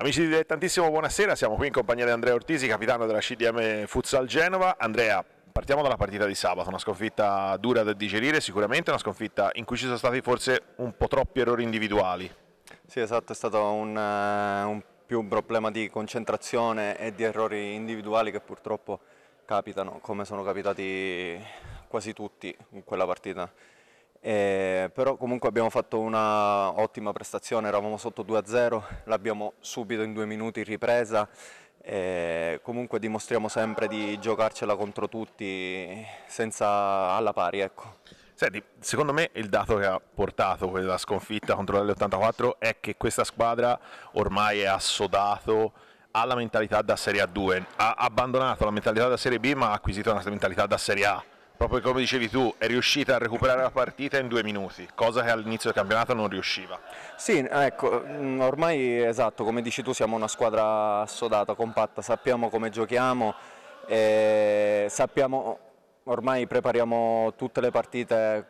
Amici di Dilettantissimo, buonasera, siamo qui in compagnia di Andrea Ortisi, capitano della CDM Futsal Genova. Andrea, partiamo dalla partita di sabato, una sconfitta dura da digerire sicuramente, una sconfitta in cui ci sono stati forse un po' troppi errori individuali. Sì esatto, è stato un, eh, un più un problema di concentrazione e di errori individuali che purtroppo capitano, come sono capitati quasi tutti in quella partita. Eh, però comunque abbiamo fatto una ottima prestazione, eravamo sotto 2-0, l'abbiamo subito in due minuti ripresa, eh, comunque dimostriamo sempre di giocarcela contro tutti senza alla pari. Ecco. Senti, secondo me il dato che ha portato quella sconfitta contro l'L84 è che questa squadra ormai è assodato alla mentalità da Serie A2, ha abbandonato la mentalità da Serie B ma ha acquisito una mentalità da Serie A proprio come dicevi tu, è riuscita a recuperare la partita in due minuti, cosa che all'inizio del campionato non riusciva. Sì, ecco, mm, ormai esatto, come dici tu siamo una squadra assodata, compatta, sappiamo come giochiamo, sappiamo, ormai prepariamo tutte le partite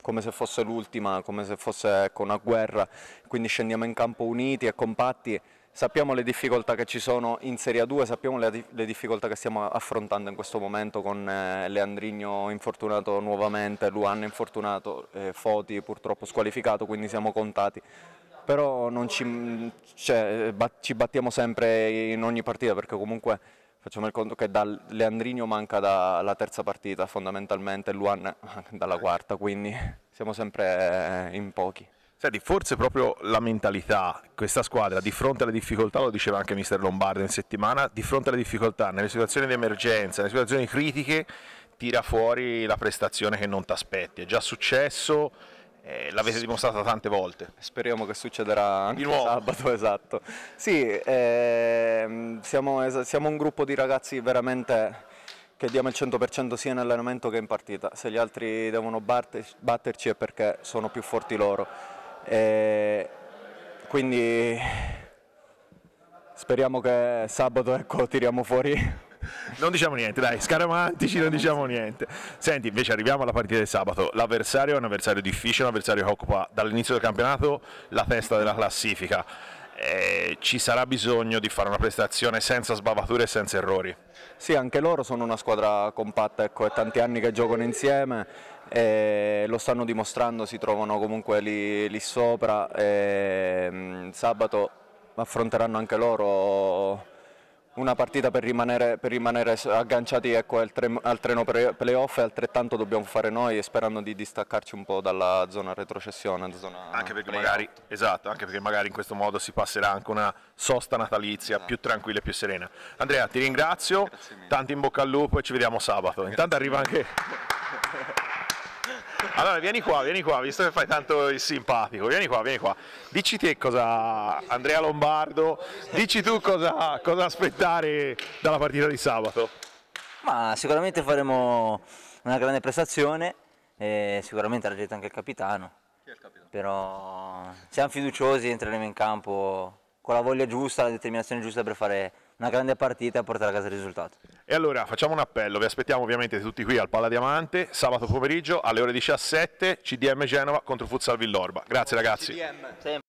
come se fosse l'ultima, come se fosse ecco, una guerra, quindi scendiamo in campo uniti e compatti Sappiamo le difficoltà che ci sono in Serie 2, sappiamo le, le, difficoltà che stiamo affrontando in questo momento con eh, Leandrigno infortunato nuovamente, Luan infortunato, eh, Foti purtroppo squalificato, quindi siamo contati. Però ci, mm, cioè, eh, bat, ci, battiamo sempre in ogni partita perché comunque facciamo il conto che da Leandrigno manca dalla terza partita fondamentalmente, Luan dalla quarta, quindi siamo sempre eh, in pochi. Senti, forse proprio la mentalità, questa squadra di fronte alle difficoltà, lo diceva anche mister Lombardo in settimana, di fronte alle difficoltà, nelle situazioni di emergenza, nelle situazioni critiche, tira fuori la prestazione che non ti aspetti. È già successo, eh, l'avete dimostrata tante volte. Speriamo che succederà anche sabato, esatto. Sì, eh, siamo, siamo un gruppo di ragazzi veramente che diamo il 100% sia in allenamento che in partita. Se gli altri devono batterci è perché sono più forti loro. E quindi speriamo che sabato ecco, tiriamo fuori non diciamo niente, dai, scaramantici, non diciamo niente. Senti, invece arriviamo alla partita di sabato. L'avversario è un avversario difficile, un avversario che occupa dall'inizio del campionato la testa della classifica eh, ci sarà bisogno di fare una prestazione senza sbavature e senza errori. Sì, anche loro sono una squadra compatta, ecco, è tanti anni che giocano insieme, eh, lo stanno dimostrando, si trovano comunque lì, lì sopra, eh, sabato affronteranno anche loro una partita per rimanere, per rimanere agganciati ecco, al, tre, al, treno playoff e altrettanto dobbiamo fare noi sperando di distaccarci un po' dalla zona retrocessione. Zona anche, perché magari, esatto, anche perché magari in questo modo si passerà anche una sosta natalizia esatto. più tranquilla e più serena. Andrea ti ringrazio, tanti in bocca al lupo e ci vediamo sabato. Intanto arriva anche... Allora vieni qua, vieni qua, visto che fai tanto il simpatico, vieni qua, vieni qua. Dici te cosa, Andrea Lombardo, dici tu cosa, cosa aspettare dalla partita di sabato. Ma sicuramente faremo una grande prestazione e sicuramente raggiunto anche il capitano. Chi è il capitano? Però siamo fiduciosi, entreremo in campo con la voglia giusta, la determinazione giusta per fare una grande partita e portare a casa il risultato. E allora facciamo un appello, vi aspettiamo ovviamente tutti qui al Palla Diamante, sabato pomeriggio alle ore 17, CDM Genova contro Futsal Villorba. Grazie ragazzi. CDM.